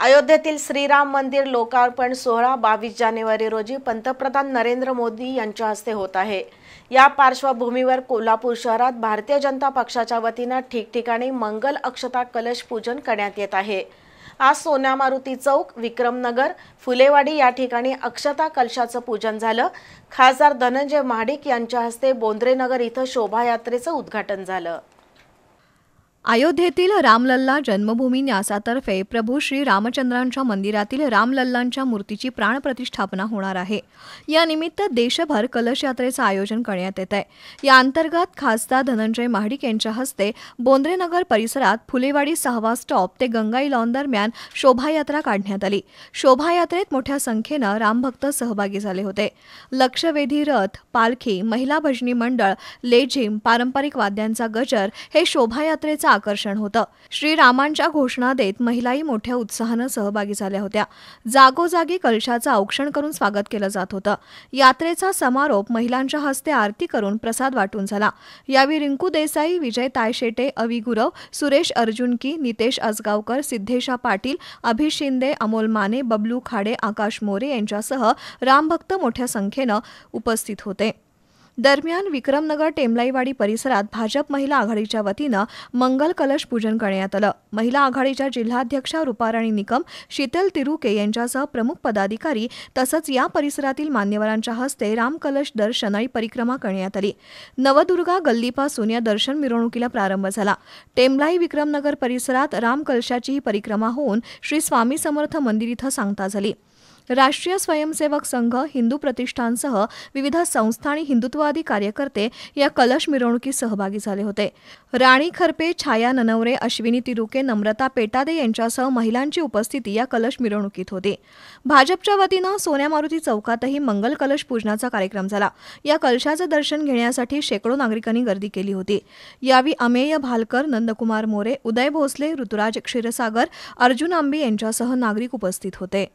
अयोध्येतील श्रीराम मंदिर लोकार्पण सोहळा बावीस जानेवारी रोजी पंतप्रधान नरेंद्र मोदी यांच्या हस्ते होत आहे या पार्श्वभूमीवर कोल्हापूर शहरात भारतीय जनता पक्षाच्या वतीनं ठिकठिकाणी मंगल अक्षता कलश पूजन करण्यात येत आहे आज सोन्या मारुती चौक विक्रमनगर फुलेवाडी या ठिकाणी अक्षता कलशाचं पूजन झालं खासदार धनंजय महाडिक यांच्या हस्ते बोंद्रेनगर इथं शोभायात्रेचं उद्घाटन झालं अयोध्येतील रामलल्ला जन्मभूमी न्यासातर्फे प्रभू श्री रामचंद्रांच्या मंदिरातील रामलल्लांच्या मूर्तीची प्राणप्रतिष्ठापना होणार आहे यानिमित्त देशभर कलश यात्रेचं आयोजन करण्यात येत आहे या अंतर्गत खासदार धनंजय महाडिक यांच्या हस्ते बोंद्रेनगर परिसरात फुलेवाडी सहावा स्टॉप ते गंगाई लॉन दरम्यान शोभायात्रा काढण्यात आली शोभायात्रेत मोठ्या संख्येनं रामभक्त सहभागी झाले होते लक्षवेधी रथ पालखी महिला भजनी मंडळ लेझिम पारंपरिक वाद्यांचा गजर हे शोभायात्रेचा आकर्षण होतं श्रीरामांच्या घोषणा देत महिलाही मोठ्या उत्साहानं सहभागी झाल्या होत्या जागोजागी कलशाचं औक्षण करून स्वागत केलं जात होतं यात्रेचा समारोप महिलांच्या हस्ते आरती करून प्रसाद वाटून झाला यावेळी रिंकू देसाई विजय तायशेटे अवी गुरव सुरेश अर्जुनकी नितेश आजगावकर सिद्धेशा पाटील अभि शिंदे अमोल माने बबलू खाडे आकाश मोरे यांच्यासह रामभक्त मोठ्या संख्येनं उपस्थित होते दरम्यान विक्रमनगर टेमलाईवाडी परिसरात भाजप महिला आघाडीच्या वतीनं मंगल कलश पूजन करण्यात आलं महिला आघाडीच्या जिल्हाध्यक्षा रुपाराणी निकम शीतल तिरुके यांच्यासह प्रमुख पदाधिकारी तसंच या परिसरातील मान्यवरांच्या हस्ते रामकलश दर्शन आणि परिक्रमा करण्यात आली नवदुर्गा गल्लीपासून या दर्शन मिरवणुकीला प्रारंभ झाला टेमलाई विक्रमनगर परिसरात रामकलशाचीही ही परिक्रमा होऊन श्री स्वामी समर्थ मंदिर इथं सांगता झाली राष्ट्रीय स्वयंसेवक संघ हिंदू प्रतिष्ठानसह विविध संस्था आणि हिंदुत्ववादी कार्यकर्ते या कलश मिरवणुकीत सहभागी झाले होते राणी खरपे छाया ननवरे अश्विनी तिरुके नम्रता पेटादे यांच्यासह महिलांची उपस्थिती या कलश मिरवणुकीत होती भाजपच्या वतीनं सोन्या मारुती चौकातही मंगल कलश पूजनाचा कार्यक्रम झाला या कलशाचं दर्शन घेण्यासाठी शेकडो नागरिकांनी गर्दी केली होती यावी अमेय भालकर नंदकुमार मोरे उदय भोसले ऋतुराज क्षीरसागर अर्जुन आंबे यांच्यासह नागरिक उपस्थित होते